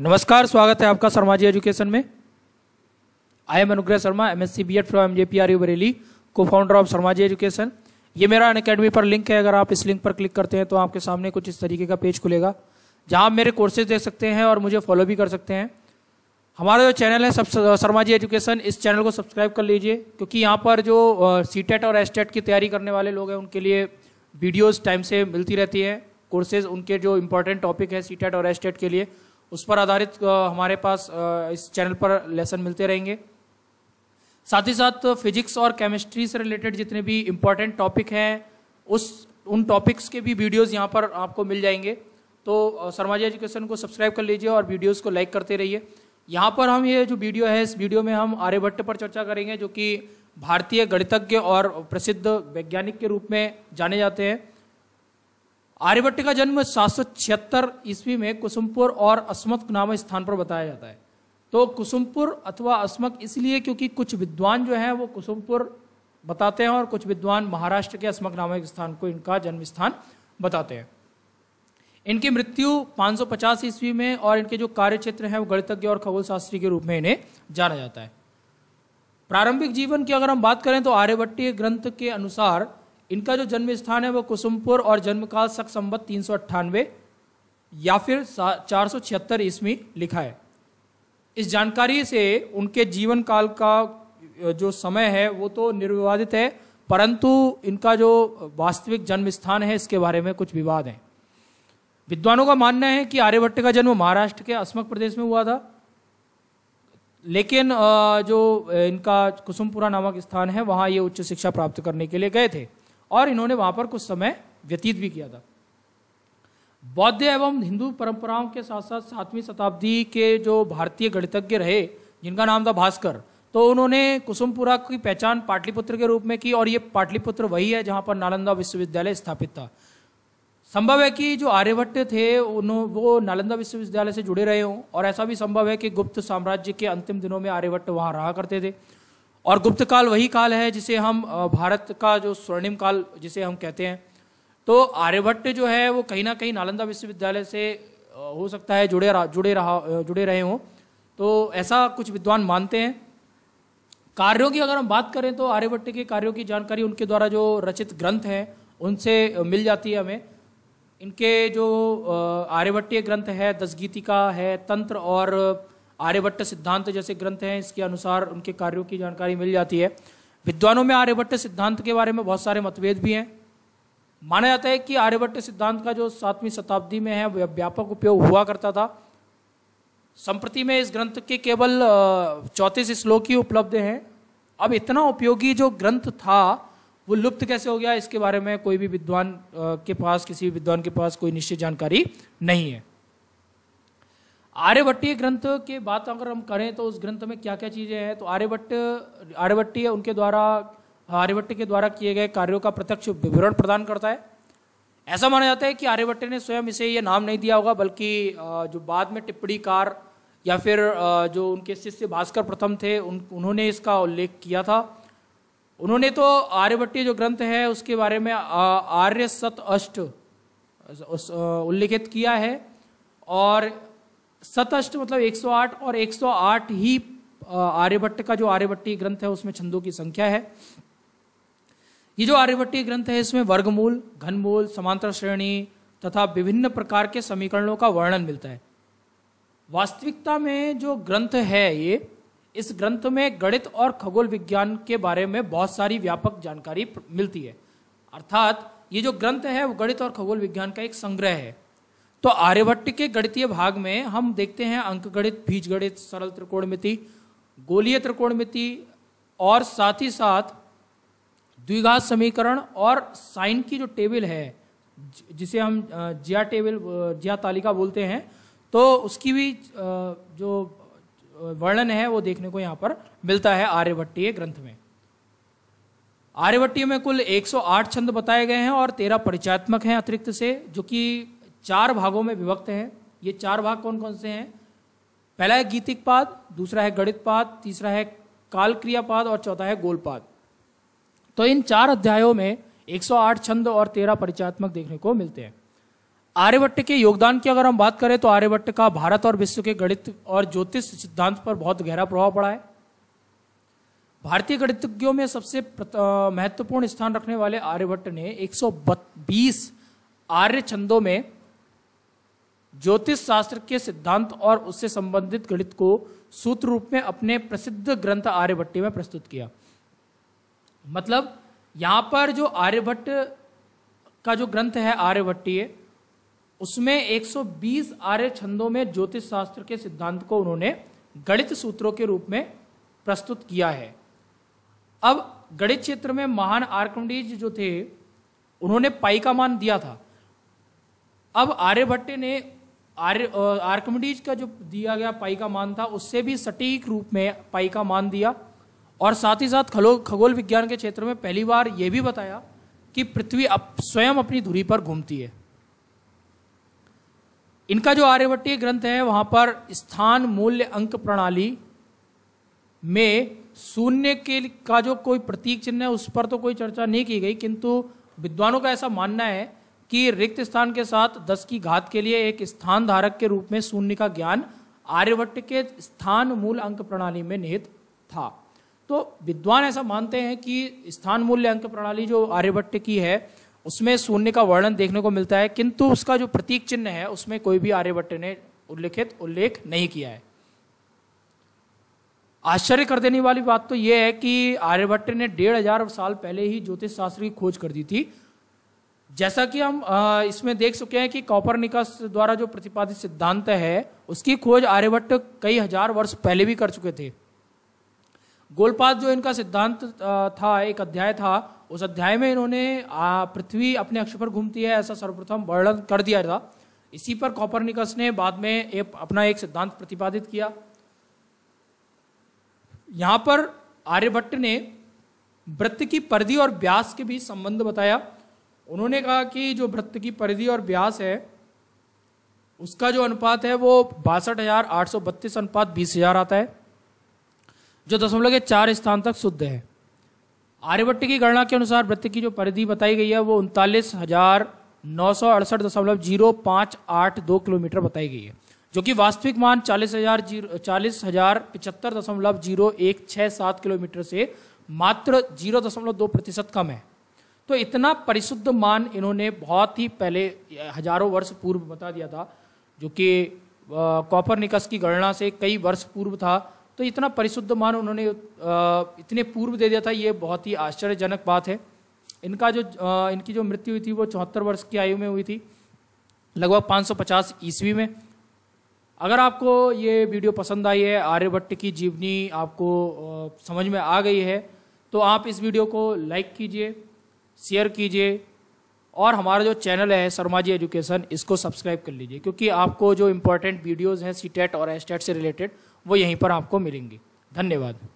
नमस्कार स्वागत है आपका जी एजुकेशन में I am Anugrah Sharma M S C B Ed from M J P R U Bareilly को फाउंडर ऑफ जी एजुकेशन ये मेरा अन अकेडमी पर लिंक है अगर आप इस लिंक पर क्लिक करते हैं तो आपके सामने कुछ इस तरीके का पेज खुलेगा जहां आप मेरे कोर्सेज देख सकते हैं और मुझे फॉलो भी कर सकते हैं हमारा जो चैनल है सब शर्मा जी एजुकेशन इस चैनल को सब्सक्राइब कर लीजिए क्योंकि यहाँ पर जो सी टेट e और एस टेट e की तैयारी करने वाले लोग हैं उनके लिए वीडियोज़ टाइम से मिलती रहती है कोर्सेज उनके जो इंपॉर्टेंट टॉपिक है सी टेट और एस टेट e के लिए उस पर आधारित हमारे पास इस चैनल पर लेसन मिलते रहेंगे साथ ही साथ फिजिक्स और केमिस्ट्री से रिलेटेड जितने भी इम्पोर्टेंट टॉपिक हैं उस उन टॉपिक्स के भी वीडियोस यहाँ पर आपको मिल जाएंगे तो सरमाजी एजुकेशन को सब्सक्राइब कर लीजिए और वीडियोस को लाइक करते रहिए यहाँ पर हम ये जो वीडियो है इस वीडियो में हम आर्यभट्ट पर चर्चा करेंगे जो कि भारतीय गणितज्ञ और प्रसिद्ध वैज्ञानिक के रूप में जाने जाते हैं आर्यभट्ट का जन्म सात सौ छिहत्तर ईस्वी में कुसुमपुर और अस्मक नामक स्थान पर बताया जाता है तो कुसुमपुर अथवा अस्मक इसलिए क्योंकि कुछ विद्वान जो हैं वो कुसुमपुर बताते हैं और कुछ विद्वान महाराष्ट्र के अस्मक नामक स्थान को इनका जन्म स्थान बताते हैं इनकी मृत्यु 550 ईस्वी में और इनके जो कार्य क्षेत्र हैं वो गणितज्ञ और खगोल शास्त्री के रूप में इन्हें जाना जाता है प्रारंभिक जीवन की अगर हम बात करें तो आर्यभट्टी ग्रंथ के अनुसार इनका जो जन्म स्थान है वो कुसुमपुर और जन्मकाल शक संबत तीन या फिर चार सौ छिहत्तर ईस्वी लिखा है इस जानकारी से उनके जीवन काल का जो समय है वो तो निर्विवादित है परंतु इनका जो वास्तविक जन्म स्थान है इसके बारे में कुछ विवाद हैं विद्वानों का मानना है कि आर्यभट्ट का जन्म महाराष्ट्र के अस्मक प्रदेश में हुआ था लेकिन जो इनका कुसुमपुरा नामक स्थान है वहाँ ये उच्च शिक्षा प्राप्त करने के लिए गए थे और इन्होंने वहां पर कुछ समय व्यतीत भी किया था बौद्ध एवं हिंदू परंपराओं के साथ साथ सातवीं शताब्दी के जो भारतीय गणितज्ञ रहे जिनका नाम था भास्कर तो उन्होंने कुसुमपुरा की पहचान पाटलिपुत्र के रूप में की और ये पाटलिपुत्र वही है जहाँ पर नालंदा विश्वविद्यालय स्थापित था संभव है कि जो आर्यभट्ट थे उन्होंने वो नालंदा विश्वविद्यालय से जुड़े रहे हों और ऐसा भी संभव है कि गुप्त साम्राज्य के अंतिम दिनों में आर्यभट्ट वहाँ रहा करते थे और गुप्त काल वही काल है जिसे हम भारत का जो स्वर्णिम काल जिसे हम कहते हैं तो आर्यभट्ट जो है वो कहीं ना कहीं नालंदा विश्वविद्यालय से हो सकता है जुड़े रहा, जुड़े रहा जुड़े रहे हों तो ऐसा कुछ विद्वान मानते हैं कार्यों की अगर हम बात करें तो आर्यभट्ट के कार्यों की जानकारी उनके द्वारा जो रचित ग्रंथ हैं उनसे मिल जाती है हमें इनके जो आर्यभट्टीय ग्रंथ है दसगीतिका है तंत्र और आर्यभट्ट सिद्धांत जैसे ग्रंथ हैं इसके अनुसार उनके कार्यों की जानकारी मिल जाती है विद्वानों में आर्यभट्ट सिद्धांत के बारे में बहुत सारे मतभेद भी हैं माना जाता है कि आर्यभट्ट सिद्धांत का जो सातवीं शताब्दी में है व्यापक उपयोग हुआ करता था संप्रति में इस ग्रंथ के केवल चौंतीस श्लोक ही उपलब्ध हैं अब इतना उपयोगी जो ग्रंथ था वो लुप्त कैसे हो गया इसके बारे में कोई भी विद्वान के पास किसी भी विद्वान के पास कोई निश्चित जानकारी नहीं है आर्यभट्टीय ग्रंथ के बात अगर हम करें तो उस ग्रंथ में क्या क्या चीज़ें हैं तो आर्यभट्ट आर्यभट्टीय उनके द्वारा आर्यभट्ट के द्वारा किए गए कार्यों का प्रत्यक्ष विवरण प्रदान करता है ऐसा माना जाता है कि आर्यभट्ट ने स्वयं इसे यह नाम नहीं दिया होगा बल्कि जो बाद में टिप्पणीकार या फिर जो उनके शिष्य भास्कर प्रथम थे उन उन्होंने इसका उल्लेख किया था उन्होंने तो आर्यभट्टीय जो ग्रंथ है उसके बारे में आर्य सत अष्ट उल्लेखित किया है और सतष्ट मतलब 108 और 108 ही आर्यभट्ट का जो आर्यभट्टी ग्रंथ है उसमें छंदों की संख्या है ये जो आर्यभट्टी ग्रंथ है इसमें वर्गमूल घनमूल समांतर श्रेणी तथा विभिन्न प्रकार के समीकरणों का वर्णन मिलता है वास्तविकता में जो ग्रंथ है ये इस ग्रंथ में गणित और खगोल विज्ञान के बारे में बहुत सारी व्यापक जानकारी मिलती है अर्थात ये जो ग्रंथ है वो गणित और खगोल विज्ञान का एक संग्रह है तो आर्यभट्ट के गणितीय भाग में हम देखते हैं अंक गणित बीज गणित सरल त्रिकोणमिति गोलीय त्रिकोणमिति और साथ ही साथ द्विघात समीकरण और साइन की जो टेबल है जिसे हम जिया टेबल जिया तालिका बोलते हैं तो उसकी भी जो वर्णन है वो देखने को यहाँ पर मिलता है आर्यभट्टीय ग्रंथ में आर्यभट्टीय में कुल 108 छंद बताए गए हैं और 13 परिचयात्मक हैं अतिरिक्त से जो कि चार भागों में विभक्त हैं ये चार भाग कौन कौन से हैं पहला है गीतिक पाद दूसरा है गणित पाद तीसरा है काल क्रियापाद और चौथा है गोलपाद तो इन चार अध्यायों में 108 छंद और 13 परिचयात्मक देखने को मिलते हैं आर्यभट्ट के योगदान की अगर हम बात करें तो आर्यभट्ट का भारत और विश्व के गणित और ज्योतिष सिद्धांत पर बहुत गहरा प्रभाव पड़ा है भारतीय गणितज्ञों में सबसे महत्वपूर्ण स्थान रखने वाले आर्यभट्ट ने एक आर्य छंदों में ज्योतिष शास्त्र के सिद्धांत और उससे संबंधित गणित को सूत्र रूप में अपने प्रसिद्ध ग्रंथ आर्यभट्टी में प्रस्तुत किया मतलब यहाँ पर जो आर्यभट्ट का जो ग्रंथ है आर्यभट्टीय उसमें 120 आर्य छंदों में ज्योतिष शास्त्र के सिद्धांत को उन्होंने गणित सूत्रों के रूप में प्रस्तुत किया है अब गणित क्षेत्र में महान आर्कमडीज जो थे उन्होंने पाई का मान दिया था अब आर्यभट्ट ने आर्य आर्कमिडीज का जो दिया गया पाई का मान था उससे भी सटीक रूप में पाई का मान दिया और साथ ही साथ खलो खगोल विज्ञान के क्षेत्र में पहली बार यह भी बताया कि पृथ्वी अप, स्वयं अपनी धुरी पर घूमती है इनका जो आर्यभट्टीय ग्रंथ है वहां पर स्थान मूल्य अंक प्रणाली में शून्य के का जो कोई प्रतीक चिन्ह है उस पर तो कोई चर्चा नहीं की गई किंतु विद्वानों का ऐसा मानना है कि रिक्त स्थान के साथ दस की घात के लिए एक स्थान धारक के रूप में शून्य का ज्ञान आर्यभट्ट के स्थान मूल अंक प्रणाली में निहित था तो विद्वान ऐसा मानते हैं कि स्थान मूल्य अंक प्रणाली जो आर्यभट्ट की है उसमें शून्य का वर्णन देखने को मिलता है किंतु उसका जो प्रतीक चिन्ह है उसमें कोई भी आर्यभट्ट ने उल्लेखित उल्लेख नहीं किया है आश्चर्य कर देने वाली बात तो यह है कि आर्यभट्ट ने डेढ़ हजार साल पहले ही ज्योतिष शास्त्र की खोज कर दी थी जैसा कि हम इसमें देख चुके हैं कि कॉपर निकास द्वारा जो प्रतिपादित सिद्धांत है उसकी खोज आर्यभट्ट कई हजार वर्ष पहले भी कर चुके थे गोलपाद जो इनका सिद्धांत था एक अध्याय था उस अध्याय में इन्होंने पृथ्वी अपने अक्ष पर घूमती है ऐसा सर्वप्रथम वर्णन कर दिया था इसी पर कॉपर निकस ने बाद में एक अपना एक सिद्धांत प्रतिपादित किया यहाँ पर आर्यभट्ट ने वृत्त की परिधि और व्यास के बीच संबंध बताया उन्होंने कहा कि जो वृत्त की परिधि और व्यास है उसका जो अनुपात है वो बासठ हजार आठ सौ बत्तीस अनुपात बीस हजार आता है जो दशमलव के चार स्थान तक शुद्ध है आर्यभट्ट की गणना के अनुसार वृत्त की जो परिधि बताई गई है वो उनतालीस हजार नौ सौ अड़सठ दशमलव जीरो पांच आठ दो किलोमीटर बताई गई है जो कि वास्तविक मान चालीस हजार जीरो चालीस हजार पिछहत्तर दशमलव जीरो एक छह सात किलोमीटर से मात्र जीरो दशमलव दो प्रतिशत कम है तो इतना परिशुद्ध मान इन्होंने बहुत ही पहले हजारों वर्ष पूर्व बता दिया था जो कि कॉपर निकस की गणना से कई वर्ष पूर्व था तो इतना परिशुद्ध मान उन्होंने इतने पूर्व दे दिया था ये बहुत ही आश्चर्यजनक बात है इनका जो इनकी जो मृत्यु हुई थी वो चौहत्तर वर्ष की आयु में हुई थी लगभग 550 ईस्वी में अगर आपको ये वीडियो पसंद आई है आर्यभट्ट की जीवनी आपको समझ में आ गई है तो आप इस वीडियो को लाइक कीजिए शेयर कीजिए और हमारा जो चैनल है शर्मा जी एजुकेशन इसको सब्सक्राइब कर लीजिए क्योंकि आपको जो इम्पोर्टेंट वीडियोज़ हैं सी टेट e और एस e से रिलेटेड वो यहीं पर आपको मिलेंगी धन्यवाद